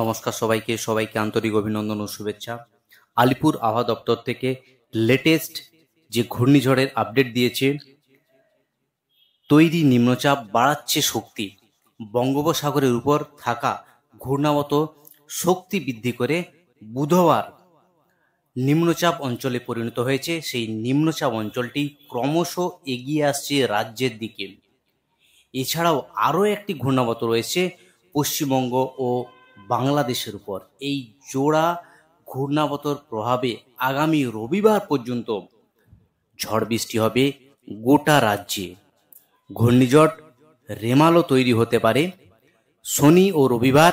নমস্কার সবাইকে সবাইকে আন্তরিক অভিনন্দন ও শুভেচ্ছা আলিপুর আবহাওয়া দপ্তর থেকে লেটেস্ট যে ঘূর্ণিঝড়ের আপডেট দিয়েছে তৈরি নিম্নচাপ বাড়াচ্ছে শক্তি বঙ্গোপসাগরের উপর থাকা ঘূর্ণাবত শক্তি বৃদ্ধি করে বুধবার নিম্নচাপ অঞ্চলে পরিণত হয়েছে সেই নিম্নচাপ অঞ্চলটি ক্রমশ এগিয়ে আসছে রাজ্যের দিকে এছাড়াও আরও একটি ঘূর্ণাবত রয়েছে পশ্চিমবঙ্গ ও বাংলাদেশের উপর এই জোড়া ঘূর্ণাবতর প্রভাবে আগামী রবিবার পর্যন্ত ঝড় বৃষ্টি হবে গোটা রাজ্যে ঘূর্ণিঝড় রেমালও তৈরি হতে পারে শনি ও রবিবার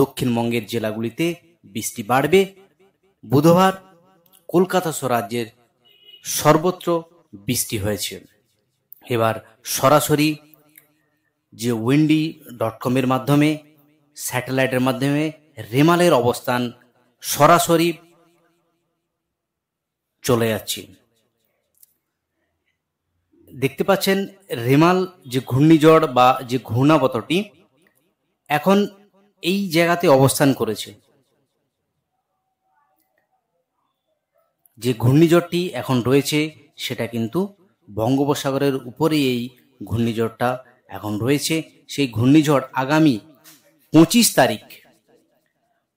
দক্ষিণবঙ্গের জেলাগুলিতে বৃষ্টি বাড়বে বুধবার কলকাতা সহ রাজ্যের সর্বত্র বৃষ্টি হয়েছে এবার সরাসরি যে উইন্ডি ডট কমের মাধ্যমে স্যাটেলাইটের মাধ্যমে রেমালের অবস্থান সরাসরি চলে যাচ্ছে দেখতে পাচ্ছেন রেমাল যে ঘূর্ণিঝড় বা যে ঘূর্ণাবতটি এখন এই জায়গাতে অবস্থান করেছে যে ঘূর্ণিঝড়টি এখন রয়েছে সেটা কিন্তু বঙ্গোপসাগরের উপরেই এই ঘূর্ণিঝড়টা এখন রয়েছে সেই ঘূর্ণিঝড় আগামী পঁচিশ তারিখ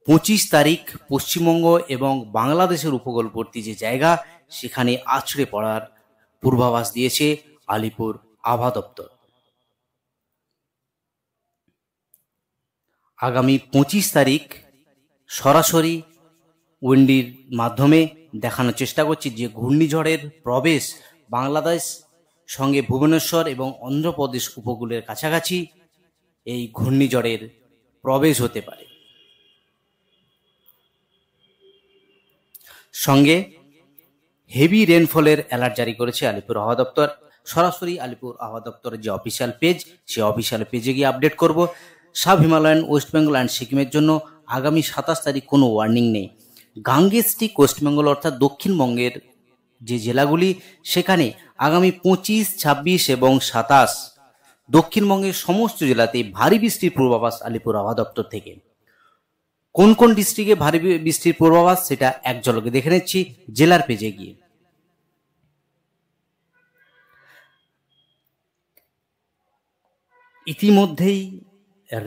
পঁচিশ তারিখ পশ্চিমবঙ্গ এবং বাংলাদেশের উপকূলবর্তী যে জায়গা সেখানে আছড়ে পড়ার পূর্বাভাস দিয়েছে আলিপুর আবহাওয়া দপ্তর আগামী পঁচিশ তারিখ সরাসরি উইন্ডির মাধ্যমে দেখানোর চেষ্টা করছি যে ঘূর্ণিঝড়ের প্রবেশ বাংলাদেশ সঙ্গে ভুবনেশ্বর এবং অন্ধ্রপ্রদেশ উপকূলের কাছাকাছি এই ঘূর্ণিঝড়ের প্রবেশ হতে পারে সঙ্গে হেভি রেনফলের অ্যালার্ট জারি করেছে আলিপুর আবহাওয়া দপ্তর সরাসরি আলিপুর আবহাওয়া দপ্তরের যে অফিসিয়াল পেজ সে অফিসিয়াল পেজে গিয়ে আপডেট করব sub Himalayan West Bengal and সিকিমের জন্য আগামী সাতাশ তারিখ কোনো ওয়ার্নিং নেই গাঙ্গেস্টিক ওয়েস্টবেঙ্গল অর্থাৎ দক্ষিণবঙ্গের যে জেলাগুলি সেখানে আগামী পঁচিশ ছাব্বিশ এবং সাতাশ দক্ষিণবঙ্গের সমস্ত জেলাতে ভারী বৃষ্টির পূর্বাভাস আলিপুর আবহাওয়া দপ্তর থেকে কোন কোন ডিস্ট্রিক্টে ভারী বৃষ্টির পূর্বাভাস সেটা এক ঝলকে দেখে নিচ্ছি জেলার পেজে গিয়ে ইতিমধ্যেই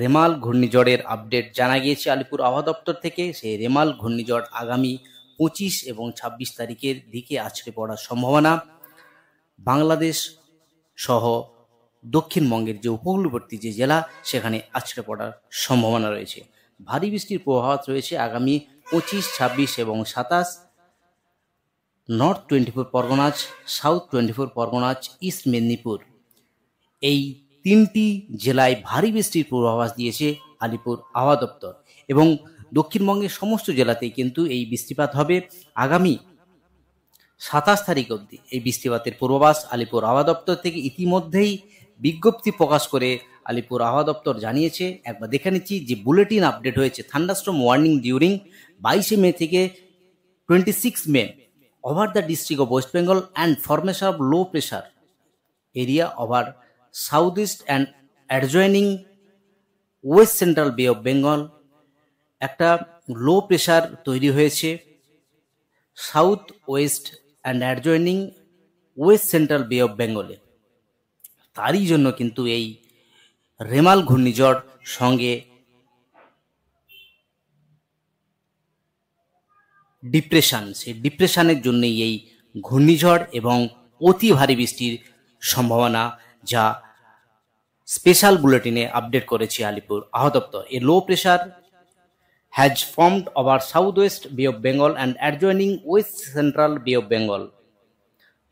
রেমাল ঘূর্ণিঝড়ের আপডেট জানা গিয়েছে আলিপুর আবহাওয়া দপ্তর থেকে সেই রেমাল ঘূর্ণিঝড় আগামী পঁচিশ এবং ছাব্বিশ তারিখের দিকে আছড়ে পড়ার সম্ভাবনা বাংলাদেশ সহ দক্ষিণবঙ্গের যে উপকূলবর্তী যে জেলা সেখানে আছড়ে পড়ার সম্ভাবনা রয়েছে ভারী বৃষ্টির প্রভাব রয়েছে আগামী পঁচিশ ছাব্বিশ এবং সাতাশ North twenty four Parganas South twenty four Parganas East Medinipur এই তিনটি জেলায় ভারী বৃষ্টির পূর্বাভাস দিয়েছে আলিপুর আবহাওয়া দপ্তর এবং দক্ষিণবঙ্গের সমস্ত জেলাতেই কিন্তু এই বৃষ্টিপাত হবে আগামী সাতাশ তারিখ অবধি এই বৃষ্টিপাতের পূর্বাভাস আলিপুর আবহাওয়া দপ্তর থেকে ইতিমধ্যেই বিজ্ঞপ্তি প্রকাশ করে আলিপুর আবহাওয়া দপ্তর জানিয়েছে একবার দেখে নিচ্ছি যে বুলেটিন আপডেট হয়েছে থান্ডাস্ট্রম ওয়ার্নিং ডিউরিং বাইশে মে থেকে twenty six May over the district of West Bengal and formation of low pressure area over south east and adjoining west central Bay of Bengal একটা লো প্রেশার তৈরি হয়েছে south west and adjoining west central Bay of বেঙ্গলে তারই জন্য কিন্তু এই রেমাল ঘূর্ণিঝড় সঙ্গে ডিপ্রেশান সেই ডিপ্রেশানের জন্যই এই ঘূর্ণিঝড় এবং অতি ভারী বৃষ্টির সম্ভাবনা যা স্পেশাল বুলেটিনে আপডেট করেছে আলিপুর আহতপ্তর এই a low pressure has formed over southwest Bay of Bengal and adjoining west central Bay of Bengal,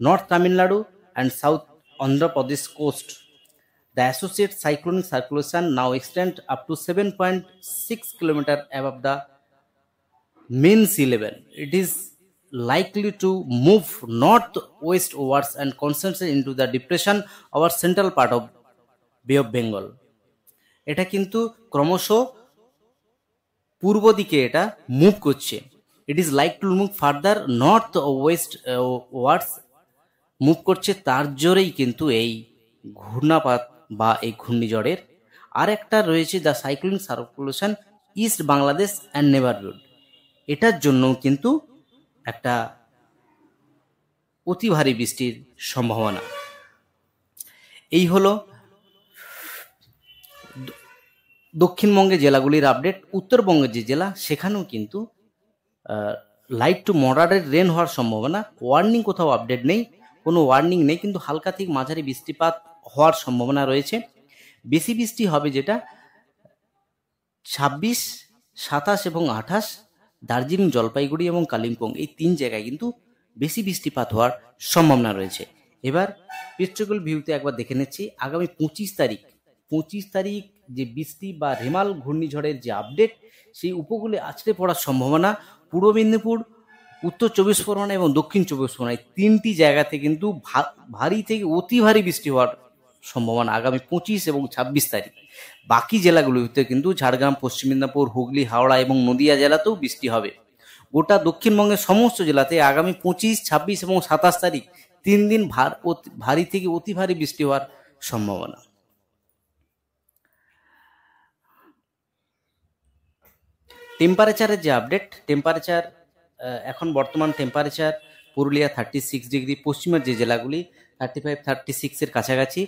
North Tamil Nadu and South Andhra Pradesh coast. The associate cyclone circulation now extends up to 7.6 km above the mean sea level. It is likely to move northwestwards and concentrate into the depression over central part of Bay of Bengal এটা কিন্তু ক্রমশ পূর্ব দিকে এটা move করছে it is likely to move further north westwards move করছে তার জোরেই কিন্তু এই ঘূর্ণাপাত বা এই ঘূর্ণিঝড়ের আর একটা রয়েছে the cycling circulation east Bangladesh and neighbourhood এটার জন্যও কিন্তু একটা অতি ভারী বৃষ্টির সম্ভাবনা এই হলো দক্ষিণবঙ্গে জেলাগুলির আপডেট উত্তরবঙ্গের যে জেলা সেখানেও কিন্তু লাইট টু মডারেট রেন হওয়ার সম্ভাবনা ওয়ার্নিং কোথাও আপডেট নেই কোনো ওয়ার্নিং নেই কিন্তু হালকা থেকে মাঝারি বৃষ্টিপাত হওয়ার সম্ভাবনা রয়েছে বেশি বৃষ্টি হবে যেটা ছাব্বিশ সাতাশ এবং আঠাশ দার্জিলিং জলপাইগুড়ি এবং কালিম্পং এই তিন জায়গায় কিন্তু বেশি বৃষ্টিপাত হওয়ার সম্ভাবনা রয়েছে এবার পেট্রোকল ভিউতে একবার দেখে নিচ্ছি আগামী পঁচিশ তারিখ পঁচিশ তারিখ যে বৃষ্টি বা রেমাল ঘূর্ণিঝড়ের যে আপডেট সেই উপকূলে আছড়ে পড়ার সম্ভাবনা পূর্ব মেদিনীপুর উত্তর চব্বিশ পরগনা এবং দক্ষিণ চব্বিশ পরগনায় তিনটি জায়গাতে কিন্তু ভারী থেকে অতি ভারী বৃষ্টি হওয়ার সম্ভাবনা আগামী পঁচিশ এবং ছাব্বিশ তারিখ বাকি জেলাগুলোতে কিন্তু ঝাড়গ্রাম পশ্চিম মেদিনীপুর হুগলি হাওড়া এবং নদিয়া জেলাতেও বৃষ্টি হবে গোটা দক্ষিণবঙ্গের সমস্ত জেলাতে আগামী পঁচিশ ছাব্বিশ এবং সাতাশ তারিখ তিন দিন ভার ভারী থেকে অতি ভারী বৃষ্টি হওয়ার সম্ভাবনা টেম্পারেচারের যে আপডেট টেম্পারেচার এখন বর্তমান temperature Purulia thirty six degree পশ্চিমের যে জেলাগুলি থার্টি ফাইভ থার্টি সিক্সের কাছাকাছি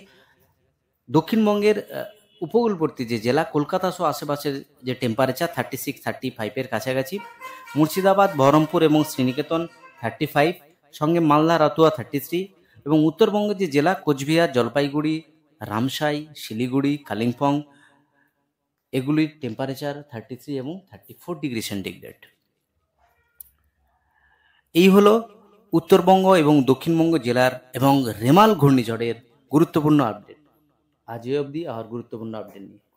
দক্ষিণবঙ্গের উপকূলবর্তী যে জেলা কলকাতা সহ আশেপাশের যে টেম্পারেচার থার্টি সিক্স থার্টি ফাইভের কাছাকাছি মুর্শিদাবাদ বহরমপুর এবং শ্রীনিকেতন থার্টি ফাইভ সঙ্গে মালদা রাতুয়া থার্টি থ্রি এবং উত্তরবঙ্গের যে জেলা কোচবিহার জলপাইগুড়ি রামসাই শিলিগুড়ি কালিম্পং এগুলির টেম্পারেচার থার্টি থ্রি এবং থার্টি ফোর ডিগ্রি সেন্টিগ্রেড এই হল উত্তরবঙ্গ এবং দক্ষিণবঙ্গ জেলার এবং রেমাল ঘূর্ণিঝড়ের গুরুত্বপূর্ণ আপডেট আজ অবধি আর গুরুত্বপূর্ণ আপডেট নিয়ে